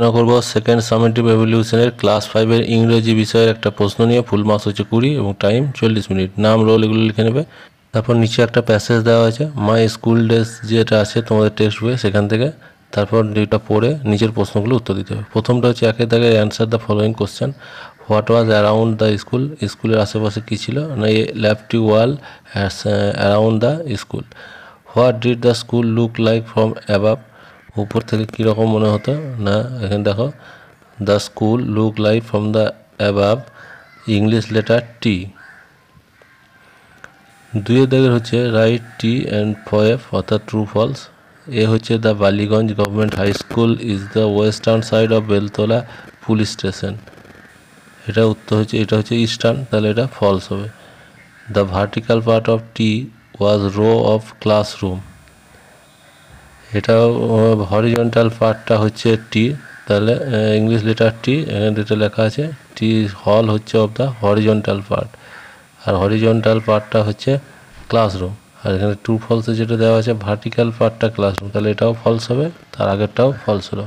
আলোচনা করবো second summative এভলিউশনের class ফাইভের ইংরেজি বিষয়ের একটা প্রশ্ন নিয়ে ফুল মাস হচ্ছে কুড়ি এবং টাইম চল্লিশ মিনিট নাম রোল এগুলো লিখে নেবে তারপর নিচে একটা প্যাসেজ দেওয়া আছে মাই স্কুল ড্রেস যেটা আছে তোমাদের টেক্সট বইয়ে সেখান থেকে তারপর এটা পড়ে নিজের প্রশ্নগুলো উত্তর দিতে হবে প্রথমটা হচ্ছে একে তাকে answer the following question what was around the school স্কুলের আশেপাশে কী ছিল না a lofty wall around the school what did the school look like from above উপর থেকে কীরকম মনে হতো না এখানে দেখো the school look like from the above English letter T দুয়ে দেখে হচ্ছে রাইট টি অ্যান্ড ফয়েফ অর্থাৎ ট্রু ফলস এ হচ্ছে the Ballygunge government high school is the western side of Beltala police station এটা উত্তর হচ্ছে এটা হচ্ছে ইস্টার্ন তাহলে এটা ফলস হবে the vertical part of T was row of classroom এটাও হরিজন্টাল পার্টটা হচ্ছে টি তাহলে ইংলিশ লেটার টি যেটা লেখা আছে টি হল হচ্ছে অফ দ্য হরিজন্টাল পার্ট আর হরিজন্টাল পার্টটা হচ্ছে ক্লাসরুম আর এখানে টু ফলসে যেটা দেওয়া আছে ভার্টিক্যাল পার্টটা ক্লাসরুম তাহলে এটাও ফলস হবে তার আগেরটাও ফলস হলো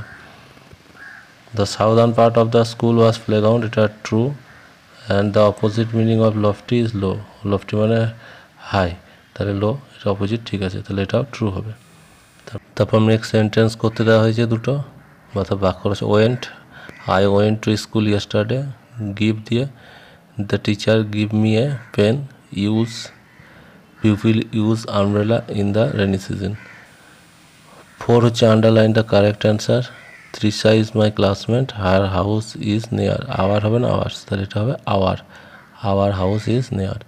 the southern part of the school was playground এটা true and the opposite meaning of lofty is low lofty মানে হাই তাহলে লো এটা অপোজিট ঠিক আছে তাহলে এটাও ট্রু হবে তারপর নেক্সট সেন্টেন্স করতে দেওয়া হয়েছে দুটো অর্থাৎ বাক্য রয়েছে went I went to school yesterday give দিয়ে the teacher give me a pen use pupil use umbrella in the rainy season four হচ্ছে underline the correct answer three is my classmate her house is near our হবে না hours তাহলে এটা হবে our our house is near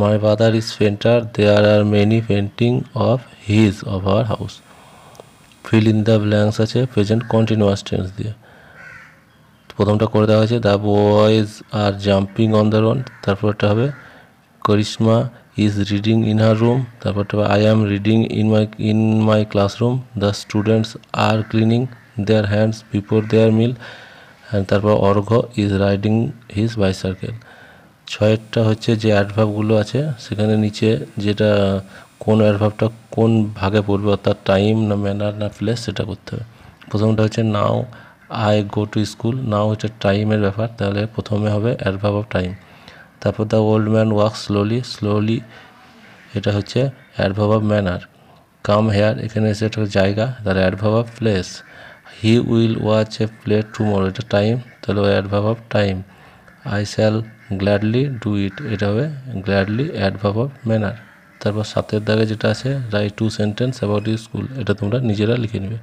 my father is painter there are many painting of his of our house fill in the blanks আছে present continuous tense দিয়ে প্রথমটা করে দেওয়া হয়েছে the boys are jumping on the lawn তারপরটা হবে Karishma is reading in her room তারপরটা হবে I am reading in my in my classroom the students are cleaning their hands before their meal and তারপর Argha is riding his bicycle ছয়টা হচ্ছে যে অ্যাডভাবগুলো আছে সেখানে নিচে যেটা কোন অ্যাডভার্বটা কোন ভাগে পড়বে অর্থাৎ টাইম না ম্যানার না প্লেস সেটা করতে হবে প্রথমটা হচ্ছে now I go to school now হচ্ছে টাইমের ব্যাপার তাহলে প্রথমে হবে অ্যাডভার্ব অফ টাইম তারপর the old man walk slowly slowly এটা হচ্ছে adverb of manner come here এখানে এসে একটা জায়গা তাহলে adverb of place he will watch a play tomorrow এটা টাইম তাহলে adverb of time I shall gladly do it এটা হবে গ্ল্যাডলি অ্যাডভার্ব অফ ম্যানার তারপর সাতের দাগে যেটা আছে write two sentence about your school এটা তোমরা নিজেরা লিখে নেবে